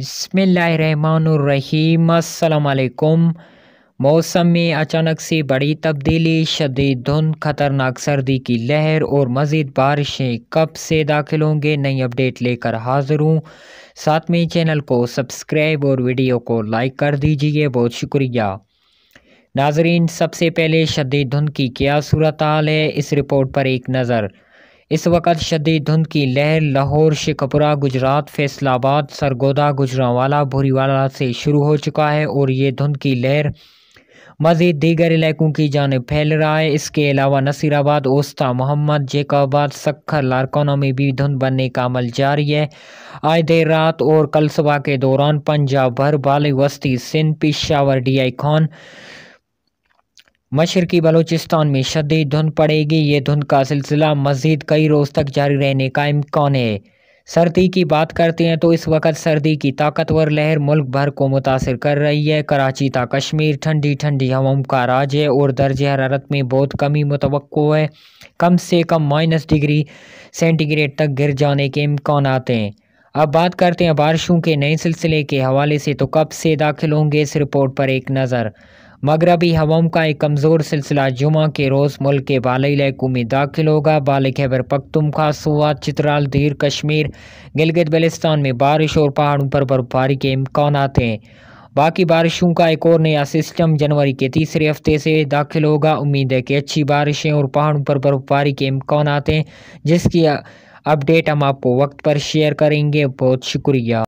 बसमिलकुम मौसम में अचानक से बड़ी तब्दीली शदीद धुंध खतरनाक सर्दी की लहर और मज़ीद बारिशें कब से दाखिल होंगे नई अपडेट लेकर हाजिर हूँ साथ में चैनल को सब्सक्राइब और वीडियो को लाइक कर दीजिए बहुत शुक्रिया नाजरीन सबसे पहले शदीद धुंध की क्या सूरत हाल है इस रिपोर्ट पर एक नज़र इस वक्त शदी धुंध की लहर लाहौर शेखपुरा गुजरात फैसलाबाद सरगोदा गुजरावाला भूरीवाला से शुरू हो चुका है और ये धुंध की लहर मज़ीद दीगर इलाकों की जानब फैल रहा है इसके अलावा नसीराबाद ओस्ता मोहम्मद जेकाबाद सखर लारकाना में भी धुंध बनने का अमल जारी है आज देर रात और कल सुबह के दौरान पंजाब भर बाली वस्ती सिंध पिशावर डी आई खान मशरकी बलूचिस्तान में शदी धुंध पड़ेगी ये धुंध का सिलसिला मज़ीद कई रोज़ तक जारी रहने का इम्कान है सर्दी की बात करते हैं तो इस वक्त सर्दी की ताकतवर लहर मुल्क भर को मुतासर कर रही है कराची ता कश्मीर ठंडी ठंडी हवाओं का राज है और दर्ज हरारत में बहुत कमी मुतव है कम से कम माइनस डिग्री सेंटीग्रेड तक गिर जाने के इम्कान हैं अब बात करते हैं बारिशों के नए सिलसिले के हवाले से तो कब से दाखिल होंगे इस रिपोर्ट पर एक नज़र मगरबी हवाओं का एक कमज़ोर सिलसिला जुमा के रोज़ मुल्क के बाली इलाकों में दाखिल होगा बाल खैबर पख्तुमखा सुवा चित्राल दीर कश्मीर गिलगित बलिस्तान में बारिश और पहाड़ों पर बर्फबारी के इम्कान हैं बाकी बारिशों का एक और नया सिस्टम जनवरी के तीसरे हफ्ते से दाखिल होगा उम्मीद है कि अच्छी बारिशें और पहाड़ों पर बर्फबारी के इम्कान हैं जिसकी अपडेट हम आपको वक्त पर शेयर करेंगे बहुत शुक्रिया